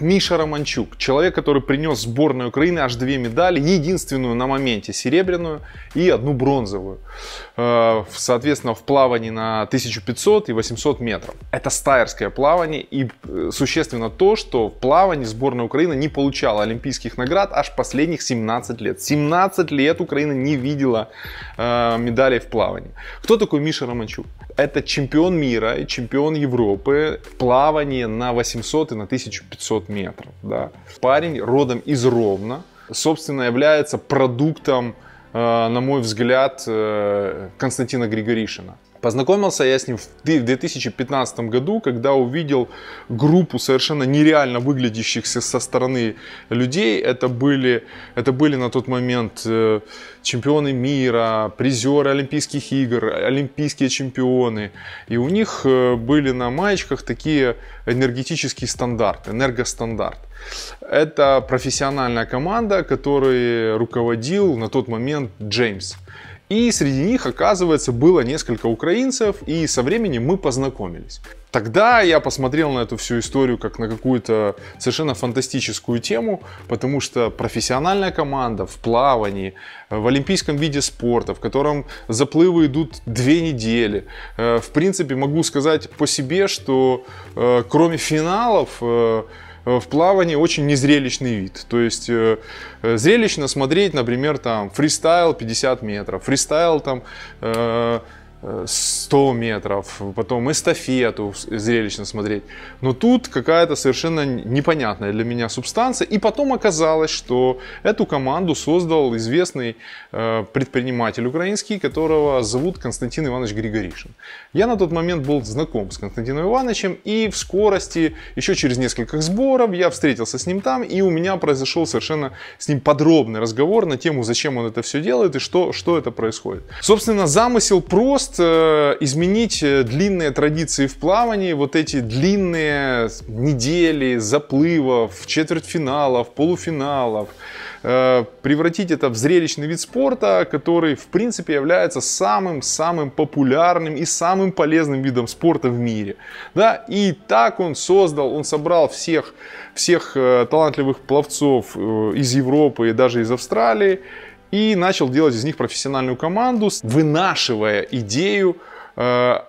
Миша Романчук, человек, который принес сборной Украины аж две медали, единственную на моменте серебряную и одну бронзовую, э, соответственно, в плавании на 1500 и 800 метров. Это стайерское плавание и э, существенно то, что в плавании сборная Украины не получала олимпийских наград аж последних 17 лет. 17 лет Украина не видела э, медалей в плавании. Кто такой Миша Романчук? это чемпион мира и чемпион Европы в плавании на 800 и на 1500 метров. Да. Парень родом из Ровно, собственно, является продуктом э, на мой взгляд, э, Константина Григоришина. Познакомился я с ним в 2015 году, когда увидел группу совершенно нереально выглядящихся со стороны людей. Это были, это были на тот момент э, чемпионы мира, призеры Олимпийских игр, олимпийские чемпионы. И у них э, были на маечках такие энергетический стандарт, энергостандарт. Это профессиональная команда, которой руководил на тот момент Джеймс. И среди них, оказывается, было несколько украинцев, и со временем мы познакомились. Тогда я посмотрел на эту всю историю как на какую-то совершенно фантастическую тему, потому что профессиональная команда в плавании, э, в олимпийском виде спорта, в котором заплывы идут две недели, э, в принципе, могу сказать по себе, что э, кроме финалов Э, в плавании очень незрелищный вид. То есть э, э, зрелищно смотреть, например, там фристайл 50 метров, фристайл там 100 метров, потом эстафету зрелищно смотреть. Но тут какая-то совершенно непонятная для меня субстанция. И потом оказалось, что эту команду создал известный э, предприниматель украинский, которого зовут Константин Иванович Григоришин. Я на тот момент был знаком с Константином Ивановичем, и в скорости, еще через несколько сборов, я встретился с ним там, и у меня произошел совершенно с ним подробный разговор на тему, зачем он это все делает и что, что это происходит. Собственно, замысел прост, Э, изменить э, длинные традиции в плавании, вот эти длинные недели заплывов, четвертьфиналов, полуфиналов, э, превратить это в зрелищный вид спорта, который, в принципе, является самым-самым популярным и самым полезным видом спорта в мире. Да, и так он создал, он собрал всех, всех талантливых пловцов из Европы и даже из Австралии, и начал делать из них профессиональную команду, вынашивая идею э,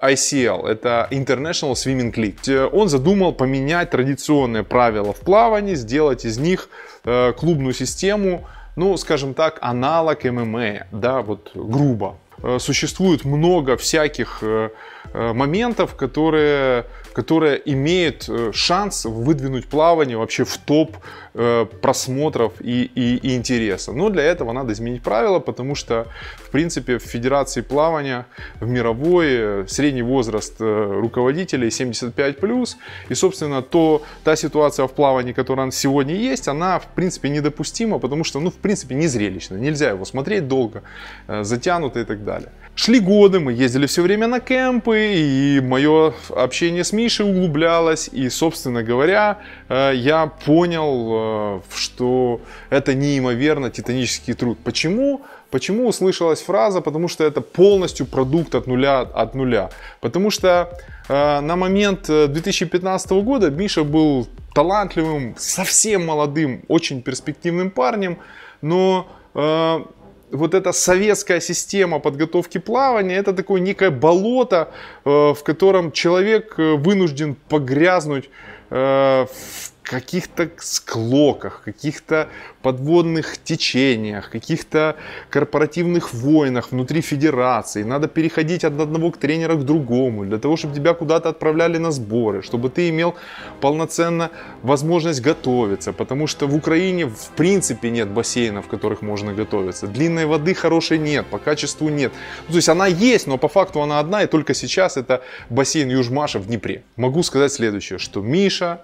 ICL, это International Swimming League. Э, он задумал поменять традиционные правила в плавании, сделать из них э, клубную систему, ну, скажем так, аналог ММА, да, вот грубо. Существует много всяких моментов, которые которая имеет э, шанс выдвинуть плавание вообще в топ э, просмотров и, и, и интереса. Но для этого надо изменить правила, потому что, в принципе, в Федерации плавания, в мировой, э, средний возраст руководителей 75+, и, собственно, то, та ситуация в плавании, которая сегодня есть, она, в принципе, недопустима, потому что, ну, в принципе, не зрелищно, нельзя его смотреть долго, затянуто и так далее. Шли годы, мы ездили все время на кемпы, и мое общение с Мишей углублялось, и, собственно говоря, э, я понял, э, что это неимоверно титанический труд. Почему? Почему услышалась фраза? Потому что это полностью продукт от нуля от нуля. Потому что э, на момент 2015 года Миша был талантливым, совсем молодым, очень перспективным парнем, но вот эта советская система подготовки плавания, это такое некое болото, э, в котором человек э, вынужден погрязнуть э, в каких-то склоках, каких-то подводных течениях, каких-то корпоративных войнах внутри федерации. Надо переходить от одного к тренера к другому, для того, чтобы тебя куда-то отправляли на сборы, чтобы ты имел полноценно возможность готовиться, потому что в Украине в принципе нет бассейнов, в которых можно готовиться. Длинной воды хорошей нет, по качеству нет. Ну, то есть она есть, но по факту она одна, и только сейчас это бассейн Южмаша в Днепре. Могу сказать следующее, что Миша,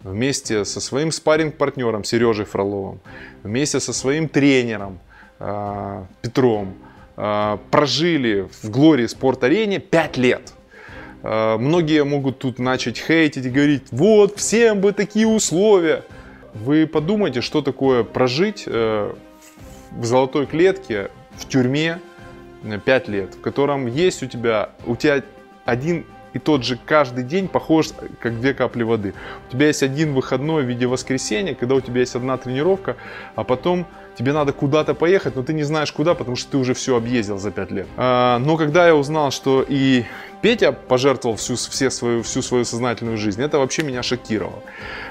вместе со своим спарринг-партнером Сережей Фроловым, вместе со своим тренером э, Петром э, прожили в Глории Спорт-арене 5 лет. Э, многие могут тут начать хейтить и говорить, вот, всем бы такие условия. Вы подумайте, что такое прожить э, в золотой клетке, в тюрьме 5 э, лет, в котором есть у тебя, у тебя один и тот же каждый день похож э, как две капли воды. У тебя есть один выходной в виде воскресенья, когда у тебя есть одна тренировка, а потом тебе надо куда-то поехать, но ты не знаешь куда, потому что ты уже все объездил за 5 лет. А, но когда я узнал, что и Петя пожертвовал всю, все свою, всю свою сознательную жизнь, это вообще меня шокировало.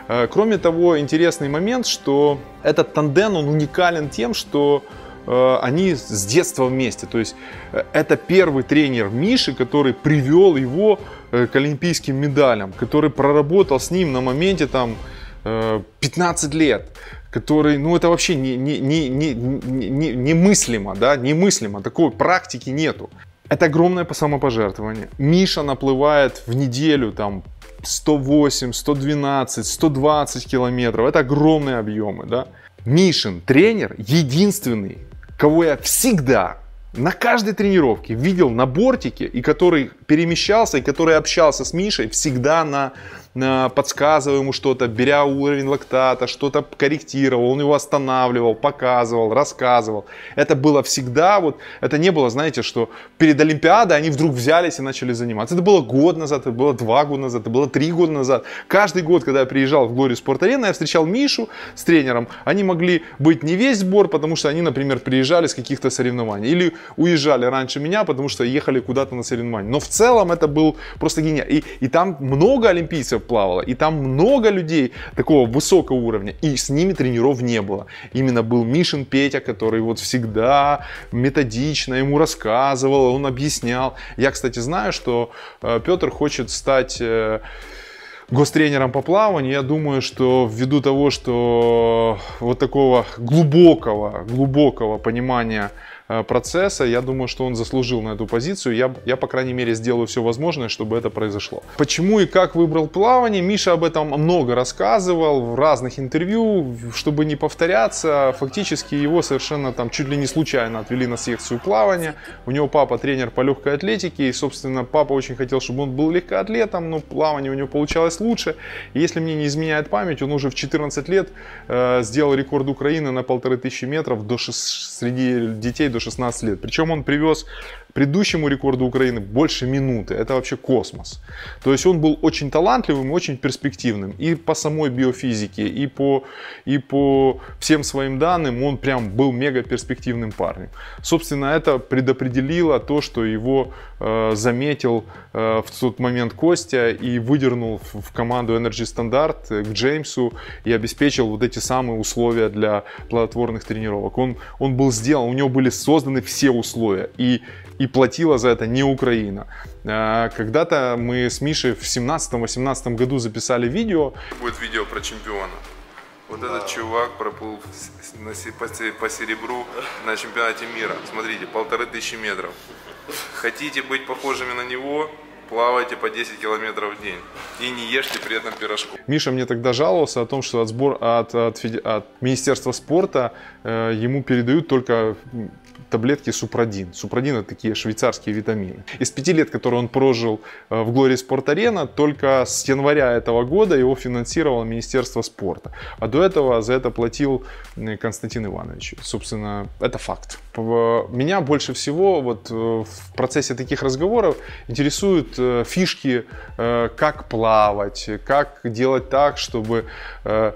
Э, кроме того, интересный момент, что этот тандем, он уникален тем, что Э, они с детства вместе. То есть э, это первый тренер Миши, который привел его э, к олимпийским медалям, который проработал с ним на моменте там 15 лет, который, ну это вообще не, не, не, не, не, не немыслимо, да, немыслимо, такой практики нету. Это огромное самопожертвование. Миша наплывает в неделю там 108, 112, 120 километров. Это огромные объемы, да. Мишин тренер единственный, кого я всегда на каждой тренировке видел на бортике, и который перемещался, и который общался с Мишей всегда на Э, подсказывая ему что-то, беря уровень лактата, что-то корректировал, он его останавливал, показывал, рассказывал. Это было всегда, вот это не было, знаете, что перед Олимпиадой они вдруг взялись и начали заниматься. Это было год назад, это было два года назад, это было три года назад. Каждый год, когда я приезжал в Глорию Спорт Арена, я встречал Мишу с тренером. Они могли быть не весь сбор, потому что они, например, приезжали с каких-то соревнований или уезжали раньше меня, потому что ехали куда-то на соревнования. Но в целом это был просто гениально. И, и там много олимпийцев плавала И там много людей такого высокого уровня. И с ними тренеров не было. Именно был Мишин Петя, который вот всегда методично ему рассказывал, он объяснял. Я, кстати, знаю, что э, Петр хочет стать э, гостренером по плаванию, я думаю, что ввиду того, что вот такого глубокого, глубокого понимания Э, процесса. Я думаю, что он заслужил на эту позицию. Я, я по крайней мере, сделаю все возможное, чтобы это произошло. Почему и как выбрал плавание? Миша об этом много рассказывал в разных интервью. Чтобы не повторяться, фактически его совершенно там чуть ли не случайно отвели на секцию плавания. У него папа тренер по легкой атлетике. И, собственно, папа очень хотел, чтобы он был легкоатлетом, но плавание у него получалось лучше. И если мне не изменяет память, он уже в 14 лет э, сделал рекорд Украины на полторы тысячи метров до 6, среди детей до до 16 лет. Причем он привез предыдущему рекорду Украины больше минуты. Это вообще космос. То есть он был очень талантливым и очень перспективным. И по самой биофизике, и по, и по всем своим данным он прям был мега перспективным парнем. Собственно, это предопределило то, что его э, заметил э, в тот момент Костя и выдернул в, в команду Energy Standard э, к Джеймсу и обеспечил вот эти самые условия для плодотворных тренировок. Он, он был сделан, у него были созданы все условия. И, и и платила за это не Украина. А, когда-то мы с Мишей в 17-18 году записали видео. Вот видео про чемпиона. Вот да. этот чувак проплыл по серебру на чемпионате мира. Смотрите, полторы тысячи метров. Хотите быть похожими на него? плавайте по 10 километров в день и не ешьте при этом пирожку. Миша мне тогда жаловался о том, что от, сбор, от, от, от Министерства спорта э, ему передают только таблетки супрадин. Супрадин это такие швейцарские витамины. Из пяти лет, которые он прожил э, в Глории Спорт Арена, только с января этого года его финансировало Министерство спорта. А до этого за это платил Константин Иванович. Собственно, это факт. Меня больше всего вот э, в процессе таких разговоров интересует Э, фишки, э, как плавать, как делать так, чтобы, э,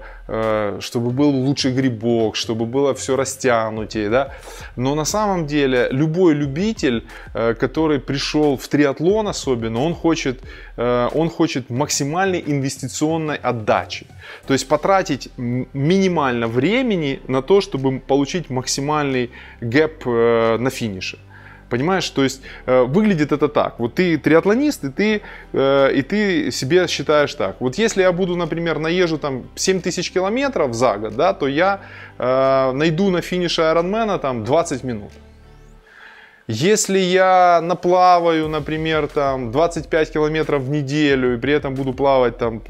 чтобы был лучший грибок, чтобы было все растянутее. Да? Но на самом деле любой любитель, который пришел в триатлон особенно, он хочет, он хочет максимальной инвестиционной отдачи. То есть потратить минимально времени на то, чтобы получить максимальный гэп на финише. Понимаешь, то есть э, выглядит это так. Вот ты триатлонист, и ты, э, и ты себе считаешь так. Вот если я буду, например, наезжу там 7 тысяч километров за год, да, то я э, найду на финише Айронмена там 20 минут. Если я наплаваю, например, там 25 километров в неделю, и при этом буду плавать там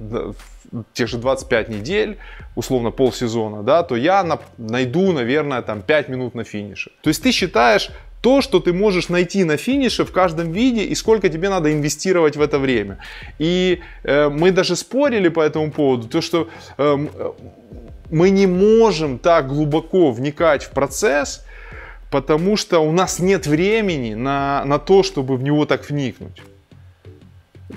те же 25 недель, условно полсезона, да, то я на, найду, наверное, там 5 минут на финише. То есть ты считаешь то, что ты можешь найти на финише в каждом виде и сколько тебе надо инвестировать в это время. И э, мы даже спорили по этому поводу, то что эм, э, мы не можем так глубоко вникать в процесс, потому что у нас нет времени на, на то, чтобы в него так вникнуть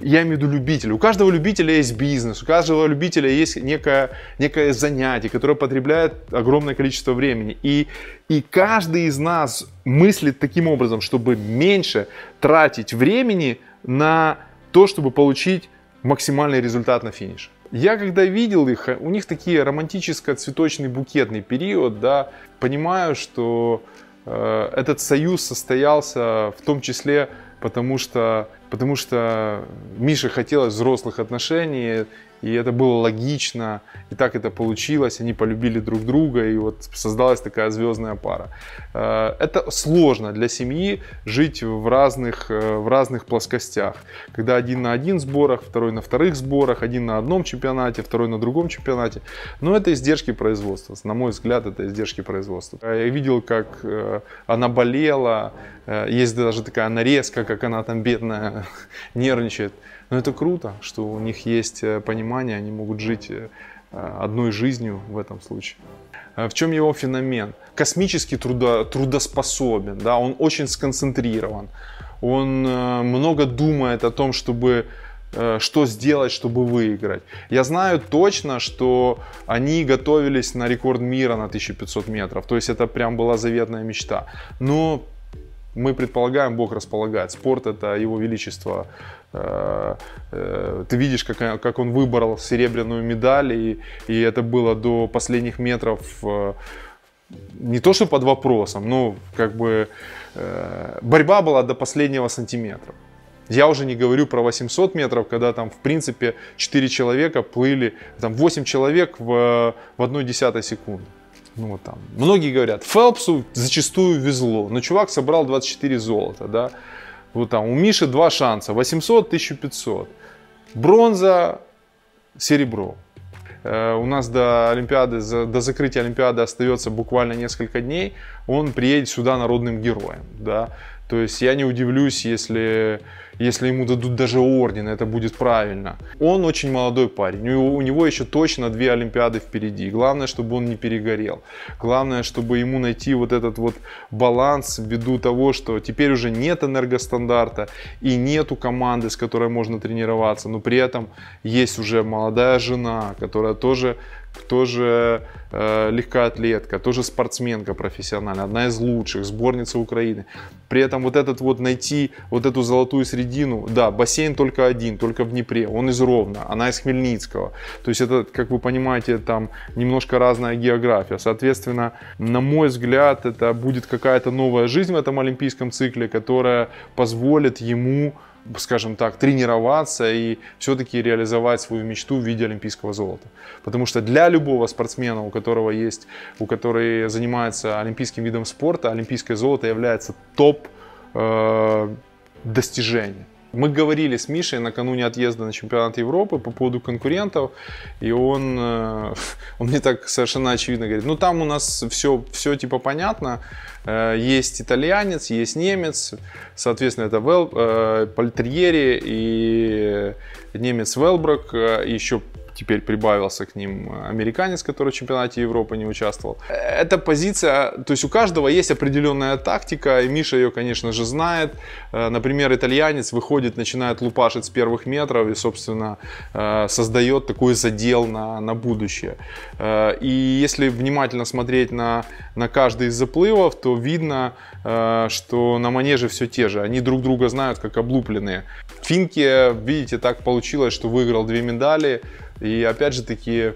я имею в виду любителя. У каждого любителя есть бизнес, у каждого любителя есть некое, некое занятие, которое потребляет огромное количество времени. И, и каждый из нас мыслит таким образом, чтобы меньше тратить времени на то, чтобы получить максимальный результат на финиш. Я когда видел их, у них такие романтическо-цветочный букетный период, да, понимаю, что э, этот союз состоялся в том числе потому что, потому что Мише хотелось взрослых отношений, и это было логично, и так это получилось, они полюбили друг друга, и вот создалась такая звездная пара. Э, это сложно для семьи жить в разных, э, в разных плоскостях, когда один на один сборах, второй на вторых сборах, один на одном чемпионате, второй на другом чемпионате, но это издержки производства, на мой взгляд, это издержки производства. Э, я видел, как она болела, есть даже такая нарезка, как она там бедная нервничает. Но это круто, что у них есть э, понимание, они могут жить э, одной жизнью в этом случае. А в чем его феномен? Космически трудо, трудоспособен, да, он очень сконцентрирован, он э, много думает о том, чтобы что сделать, чтобы выиграть. Я знаю точно, что они готовились на рекорд мира на 1500 метров, то есть это прям была заветная мечта. Но мы предполагаем, Бог располагает. Спорт – это его величество. Э, э, ты видишь, как, как он выбрал серебряную медаль, и, и это было до последних метров э, не то, что под вопросом, но как бы борьба была до последнего сантиметра. Я уже не говорю про 800 метров, когда там, в принципе, 4 человека плыли, там 8 человек в, в 1 десятой секунды ну вот там, многие говорят, Фелпсу зачастую везло, но чувак собрал 24 золота, да, вот там, у Миши два шанса, 800, 1500, бронза, серебро. Э, у нас до Олимпиады, до закрытия Олимпиады остается буквально несколько дней. Он приедет сюда народным героем. Да? То есть я не удивлюсь, если, если ему дадут даже орден, это будет правильно. Он очень молодой парень, у, у него еще точно две Олимпиады впереди. Главное, чтобы он не перегорел. Главное, чтобы ему найти вот этот вот баланс ввиду того, что теперь уже нет энергостандарта и нету команды, с которой можно тренироваться, но при этом есть уже молодая жена, которая тоже тоже э, легкоатлетка, тоже спортсменка профессиональная, одна из лучших, сборница Украины. При этом вот этот вот найти вот эту золотую середину, да, бассейн только один, только в Днепре, он из Ровно, она из Хмельницкого. То есть это, как вы понимаете, там немножко разная география. Соответственно, на мой взгляд, это будет какая-то новая жизнь в этом олимпийском цикле, которая позволит ему скажем так, тренироваться и все-таки реализовать свою мечту в виде олимпийского золота. Потому что для любого спортсмена, у которого есть, у который занимается олимпийским видом спорта, олимпийское золото является топ э, достижение. Мы говорили с Мишей накануне отъезда на чемпионат Европы по поводу конкурентов, и он, э, он мне так совершенно очевидно говорит, ну там у нас все, все типа понятно, э, есть итальянец, есть немец, соответственно, это Вел, э, Пальтерьери и немец Велброк, еще теперь прибавился к ним американец, который в чемпионате Европы не участвовал. Эта позиция, то есть у каждого есть определенная тактика, и Миша ее, конечно же, знает. Э, например, итальянец выходит, начинает лупашить с первых метров и, собственно, э, создает такой задел на, на будущее. Э, и если внимательно смотреть на, на каждый из заплывов, то видно, что на манеже все те же. Они друг друга знают, как облупленные. Финки, видите, так получилось, что выиграл две медали, и опять же таки,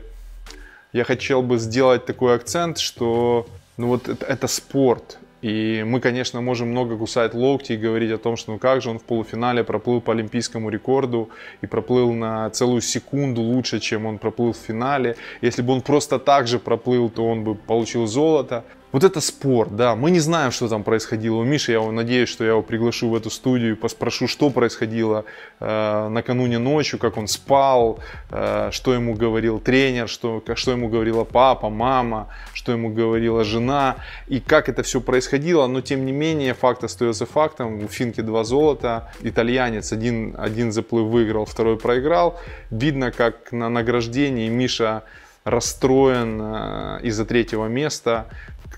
я хотел бы сделать такой акцент, что ну вот это, это спорт. И мы, конечно, можем много кусать локти и говорить о том, что ну как же он в полуфинале проплыл по олимпийскому рекорду и проплыл на целую секунду лучше, чем он проплыл в финале. Если бы он просто так же проплыл, то он бы получил золото. Вот это спор, да. Мы не знаем, что там происходило у Миши. Я его, надеюсь, что я его приглашу в эту студию, поспрошу, что происходило э, накануне ночью, как он спал, э, что ему говорил тренер, что, что ему говорила папа, мама, что ему говорила жена и как это все происходило. Но, тем не менее, факт остается фактом. У Финки два золота. Итальянец один, один заплыв выиграл, второй проиграл. Видно, как на награждении Миша расстроен э, из-за третьего места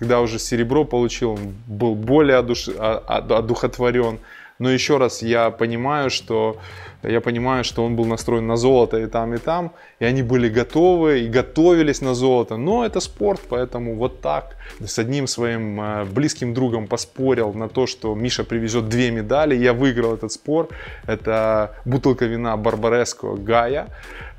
когда уже серебро получил, он был более одуш... А, а, одухотворен. Но еще раз, я понимаю, что я понимаю, что он был настроен на золото и там, и там, и они были готовы и готовились на золото, но это спорт, поэтому вот так. С одним своим э, близким другом поспорил на то, что Миша привезет две медали, я выиграл этот спор, это бутылка вина Барбареско Гая,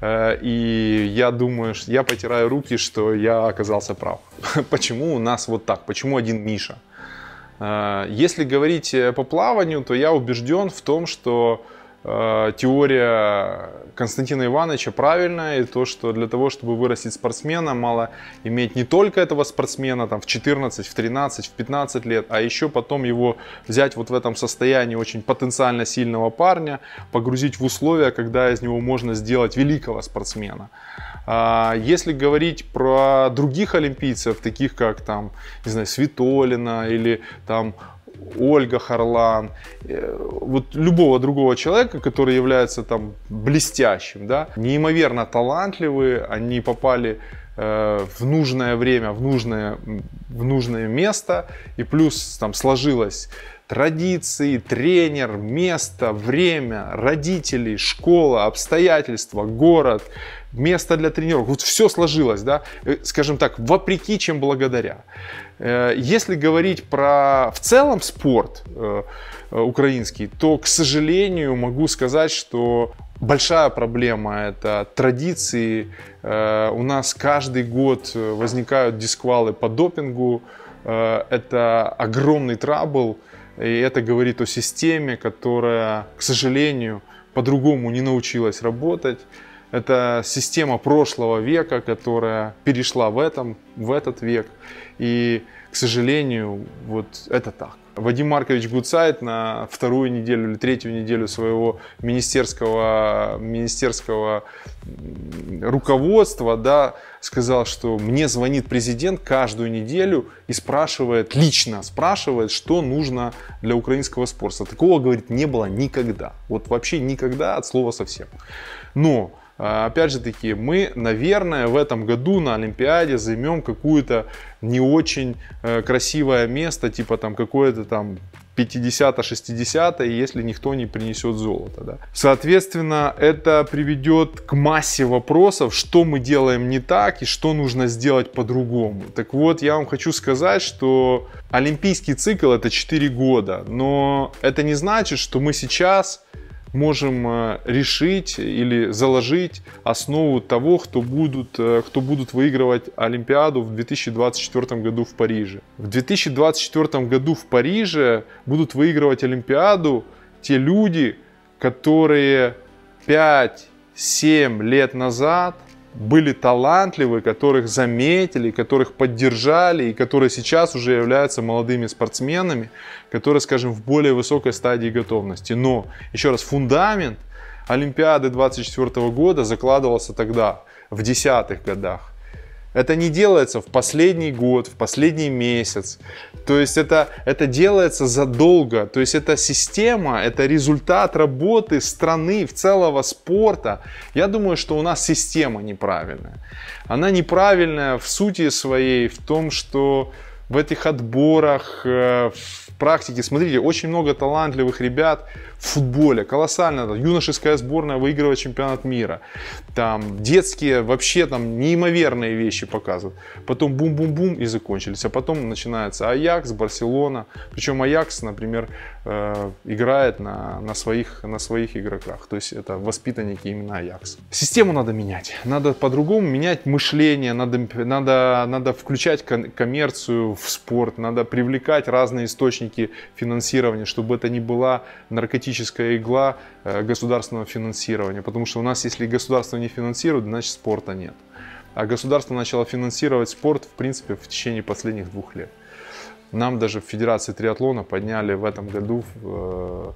э, и я думаю, что я потираю руки, что я оказался прав. Почему у нас вот так, почему один Миша? Э, если говорить э, по плаванию, то я убежден в том, что Э, теория Константина Ивановича правильная, и то, что для того, чтобы вырастить спортсмена, мало иметь не только этого спортсмена там, в 14, в 13, в 15 лет, а еще потом его взять вот в этом состоянии очень потенциально сильного парня, погрузить в условия, когда из него можно сделать великого спортсмена. А, если говорить про других олимпийцев, таких как там, не знаю, Светолина или там Ольга Харлан, э, вот любого другого человека, который является там блестящим, да, неимоверно талантливые, они попали э, в нужное время, в нужное в нужное место, и плюс там сложилось традиции, тренер, место, время, родители, школа, обстоятельства, город, место для тренировок. Вот все сложилось, да, э, скажем так, вопреки, чем благодаря. Э, если говорить про в целом спорт э, украинский, то, к сожалению, могу сказать, что Большая проблема – это традиции. Э, у нас каждый год э, возникают дисквалы по допингу. Э, это огромный трабл, и это говорит о системе, которая, к сожалению, по-другому не научилась работать. Это система прошлого века, которая перешла в, этом, в этот век. И, к сожалению, вот это так. Вадим Маркович Гудсайт на вторую неделю или третью неделю своего министерского, министерского руководства да, сказал, что мне звонит президент каждую неделю и спрашивает, лично спрашивает, что нужно для украинского спорта. Такого, говорит, не было никогда. Вот вообще никогда от слова совсем. Но а, опять же таки, мы, наверное, в этом году на Олимпиаде займем какое-то не очень э, красивое место, типа там какое-то там 50-60, если никто не принесет золото. Да. Соответственно, это приведет к массе вопросов, что мы делаем не так и что нужно сделать по-другому. Так вот, я вам хочу сказать, что олимпийский цикл это 4 года, но это не значит, что мы сейчас можем э, решить или заложить основу того, кто будут, э, кто будут выигрывать Олимпиаду в 2024 году в Париже. В 2024 году в Париже будут выигрывать Олимпиаду те люди, которые 5-7 лет назад – были талантливы, которых заметили, которых поддержали и которые сейчас уже являются молодыми спортсменами, которые, скажем, в более высокой стадии готовности. Но, еще раз, фундамент Олимпиады 24 года закладывался тогда, в десятых годах. Это не делается в последний год, в последний месяц. То есть это, это делается задолго. То есть это система, это результат работы страны, в целого спорта. Я думаю, что у нас система неправильная. Она неправильная в сути своей, в том, что в этих отборах, э, в практике. Смотрите, очень много талантливых ребят в футболе. Колоссально. юношеская сборная выигрывает чемпионат мира. Там детские вообще там неимоверные вещи показывают. Потом бум-бум-бум и закончились. А потом начинается Аякс, Барселона. Причем Аякс, например, Э, играет на, на, своих, на своих игроках. То есть это воспитанники именно Аякс. Систему надо менять. Надо по-другому менять мышление, надо, надо, надо включать кон- коммерцию в спорт, надо привлекать разные источники финансирования, чтобы это не была наркотическая игла э, государственного финансирования. Потому что у нас, если государство не финансирует, значит спорта нет. А государство начало финансировать спорт, в принципе, в течение последних двух лет. Нам даже в Федерации триатлона подняли в этом году э,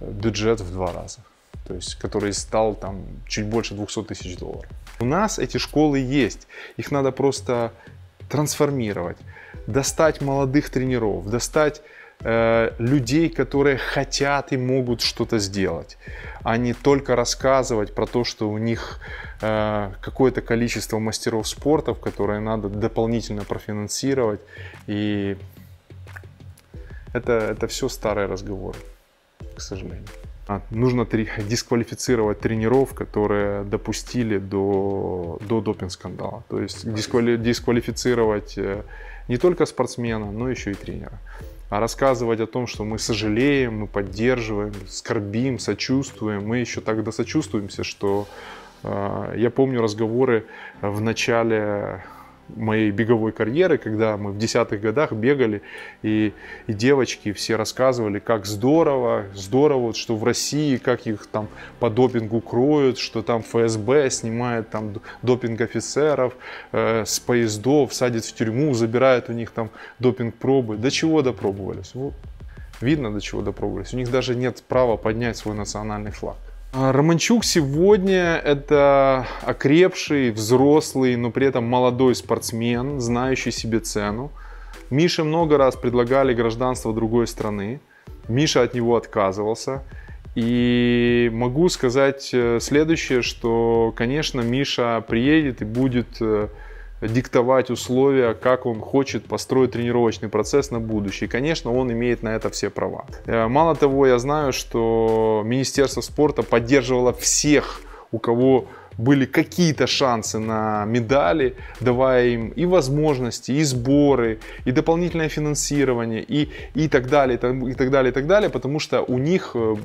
бюджет в два раза то есть который стал там чуть больше 200 тысяч долларов. У нас эти школы есть, их надо просто трансформировать, достать молодых тренеров, достать э, людей, которые хотят и могут что-то сделать, а не только рассказывать про то, что у них э, какое-то количество мастеров спортов, которые надо дополнительно профинансировать и это, это все старый разговор, к сожалению. А, нужно три, дисквалифицировать тренеров, которые допустили до, до допинг-скандала. То есть дисквали, дисквалифицировать э, не только спортсмена, но еще и тренера. А рассказывать о том, что мы сожалеем, мы поддерживаем, скорбим, сочувствуем, мы еще тогда досочувствуемся, что э, я помню разговоры в начале моей беговой карьеры, когда мы в десятых годах бегали, и, и девочки все рассказывали, как здорово, здорово, что в России, как их там по допингу кроют, что там ФСБ снимает там допинг-офицеров э, с поездов, садит в тюрьму, забирает у них там допинг-пробы. До чего допробовались? Вот. Видно, до чего допробовались. У них даже нет права поднять свой национальный флаг. А, Романчук сегодня это окрепший, взрослый, но при этом молодой спортсмен, знающий себе цену. Мише много раз предлагали гражданство другой страны. Миша от него отказывался. И могу сказать э, следующее, что, конечно, Миша приедет и будет э, диктовать условия, как он хочет построить тренировочный процесс на будущее. И, конечно, он имеет на это все права. Э, мало того, я знаю, что Министерство спорта поддерживало всех, у кого были какие-то шансы на медали, давая им и возможности, и сборы, и дополнительное финансирование, и, и так далее, и так далее, и так далее, потому что у них, э,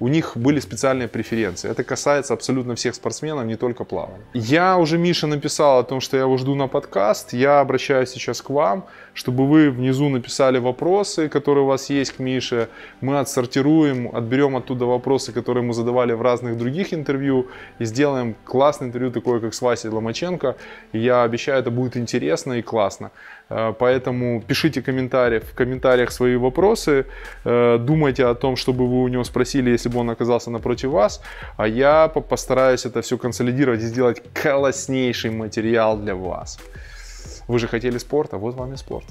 у них были специальные преференции. Это касается абсолютно всех спортсменов, не только плавания. Я уже Миша написал о том, что я его жду на подкаст. Я обращаюсь сейчас к вам, чтобы вы внизу написали вопросы, которые у вас есть к Мише. Мы отсортируем, отберем оттуда вопросы, которые мы задавали в разных других интервью и сделаем классное интервью, такое как с Васей Ломаченко. Я обещаю, это будет интересно и классно. Э, поэтому пишите комментарии, в комментариях свои вопросы, э, думайте о том, чтобы вы у него спросили, если бы он оказался напротив вас, а я постараюсь это все консолидировать и сделать класснейший материал для вас. Вы же хотели спорта, вот вам и спорт.